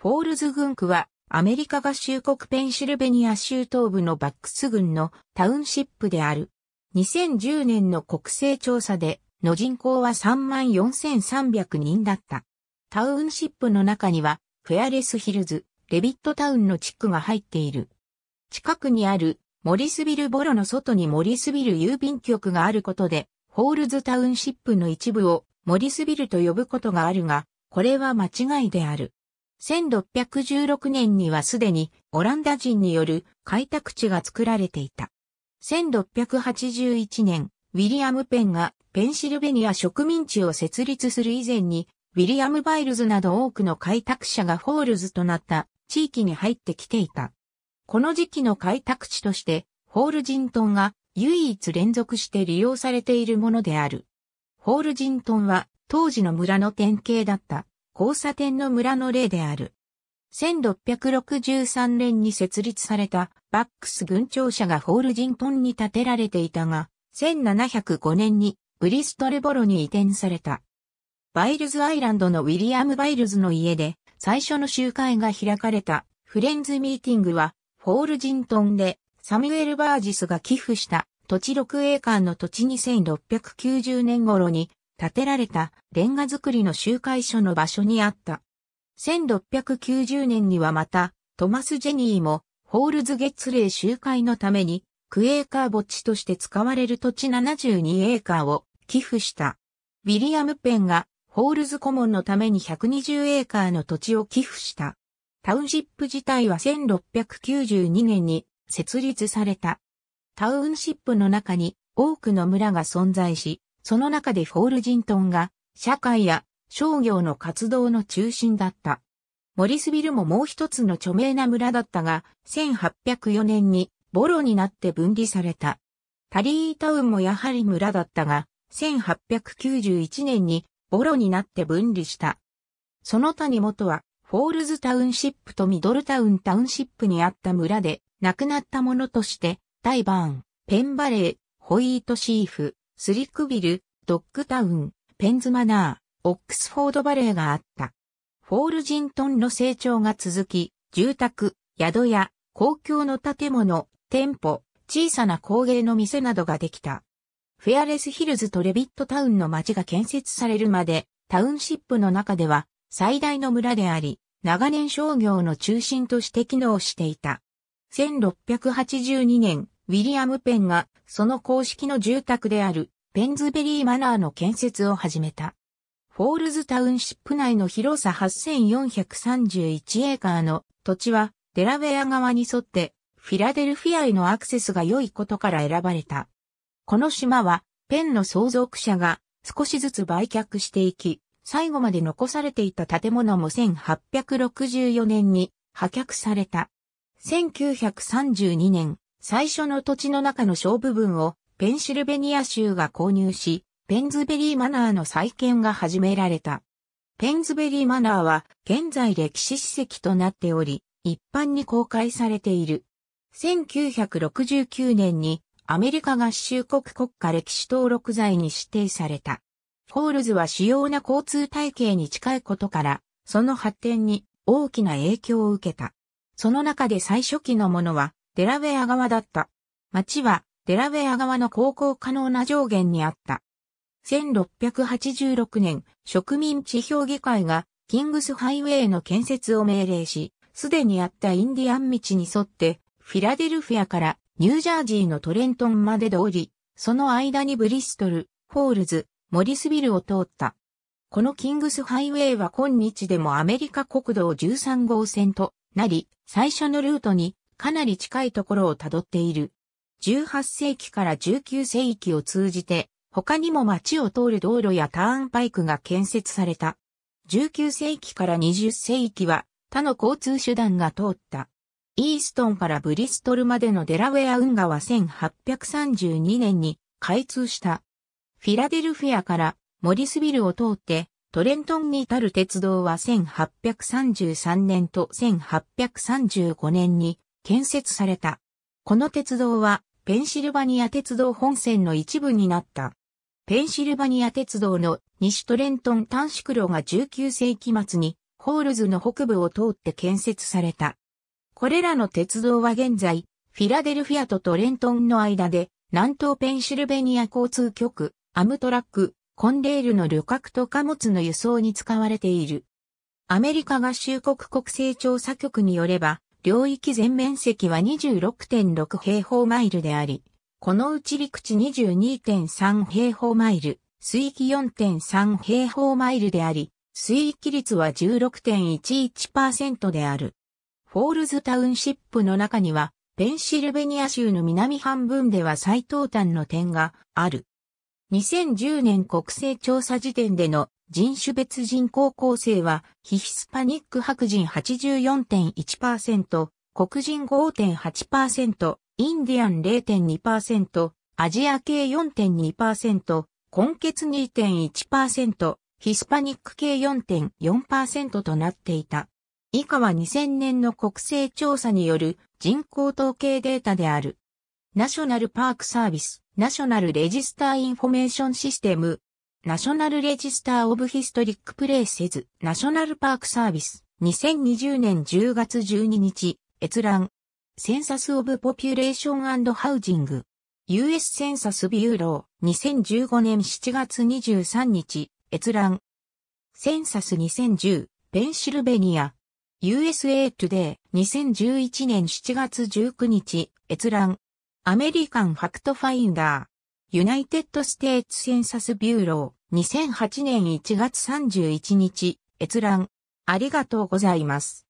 フォールズ郡区はアメリカ合衆国ペンシルベニア州東部のバックス郡のタウンシップである。2010年の国勢調査での人口は34,300人だった。タウンシップの中にはフェアレスヒルズ、レビットタウンの地区が入っている。近くにあるモリスビルボロの外にモリスビル郵便局があることで、ホールズタウンシップの一部をモリスビルと呼ぶことがあるが、これは間違いである。1616年にはすでにオランダ人による開拓地が作られていた。1681年、ウィリアム・ペンがペンシルベニア植民地を設立する以前に、ウィリアム・バイルズなど多くの開拓者がフォールズとなった地域に入ってきていた。この時期の開拓地として、ホールジントンが唯一連続して利用されているものである。ホールジントンは当時の村の典型だった。交差点の村の例である。1663年に設立されたバックス軍庁舎がホールジントンに建てられていたが、1705年にブリストルボロに移転された。バイルズアイランドのウィリアム・バイルズの家で最初の集会が開かれたフレンズミーティングはホールジントンでサミュエル・バージスが寄付した土地6エーカーの土地に1690年頃に建てられたレンガ造りの集会所の場所にあった。1690年にはまた、トマス・ジェニーも、ホールズ月例集会のために、クエーカー墓地として使われる土地72エーカーを寄付した。ウィリアム・ペンが、ホールズ顧問のために120エーカーの土地を寄付した。タウンシップ自体は1692年に設立された。タウンシップの中に多くの村が存在し、その中でフォールジントンが社会や商業の活動の中心だった。モリスビルももう一つの著名な村だったが、1804年にボロになって分離された。タリータウンもやはり村だったが、1891年にボロになって分離した。その他に元は、フォールズタウンシップとミドルタウンタウンシップにあった村で、亡くなったものとして、タイバーン、ペンバレー、ホイートシーフ、スリックビル、ドッグタウン、ペンズマナー、オックスフォードバレーがあった。フォールジントンの成長が続き、住宅、宿屋、公共の建物、店舗、小さな工芸の店などができた。フェアレスヒルズとレビットタウンの街が建設されるまで、タウンシップの中では最大の村であり、長年商業の中心として機能していた。1682年、ウィリアム・ペンがその公式の住宅であるペンズベリーマナーの建設を始めた。フォールズタウンシップ内の広さ8431エーカーの土地はデラウェア側に沿ってフィラデルフィアへのアクセスが良いことから選ばれた。この島はペンの相続者が少しずつ売却していき、最後まで残されていた建物も1864年に破却された。1932年、最初の土地の中の小部分をペンシルベニア州が購入し、ペンズベリーマナーの再建が始められた。ペンズベリーマナーは現在歴史史跡となっており、一般に公開されている。1969年にアメリカ合衆国国家歴史登録財に指定された。フォールズは主要な交通体系に近いことから、その発展に大きな影響を受けた。その中で最初期のものはデラウェア側だった。街はデラウェア側の航行可能な上限にあった。1686年、植民地評議会がキングスハイウェイの建設を命令し、すでにあったインディアン道に沿って、フィラデルフィアからニュージャージーのトレントンまで通り、その間にブリストル、ホールズ、モリスビルを通った。このキングスハイウェイは今日でもアメリカ国道13号線となり、最初のルートにかなり近いところをたどっている。18世紀から19世紀を通じて、他にも街を通る道路やターンパイクが建設された。19世紀から20世紀は他の交通手段が通った。イーストンからブリストルまでのデラウェア運河は1832年に開通した。フィラデルフィアからモリスビルを通ってトレントンに至る鉄道は1833年と1835年に建設された。この鉄道はペンシルバニア鉄道本線の一部になった。ペンシルバニア鉄道の西トレントン短縮路が19世紀末にホールズの北部を通って建設された。これらの鉄道は現在、フィラデルフィアとトレントンの間で、南東ペンシルベニア交通局、アムトラック、コンレールの旅客と貨物の輸送に使われている。アメリカ合衆国国勢調査局によれば、領域全面積は26.6平方マイルであり、このうち陸地22.3平方マイル、水域4.3平方マイルであり、水域率は16.11%である。フォールズタウンシップの中には、ペンシルベニア州の南半分では最東端の点がある。2010年国勢調査時点での人種別人口構成は、非ヒスパニック白人84.1%、黒人5.8%、インディアン0.2%、アジア系4.2%、根血2.1%、ヒスパニック系4.4%となっていた。以下は2000年の国勢調査による人口統計データである。ナショナルパークサービス、ナショナルレジスターインフォメーションシステム、ナショナルレジスターオブヒストリックプレイセズ、ナショナルパークサービス、2020年10月12日、閲覧。センサスオブポピュレーションハウジング。US センサスビューロー、2015年7月23日、閲覧。センサス2010、ペンシルベニア。USA Today、2011年7月19日、閲覧。アメリカンファクトファインダー。ユナイテッド・ステーツ・センサス・ビューロー、2008年1月31日、閲覧。ありがとうございます。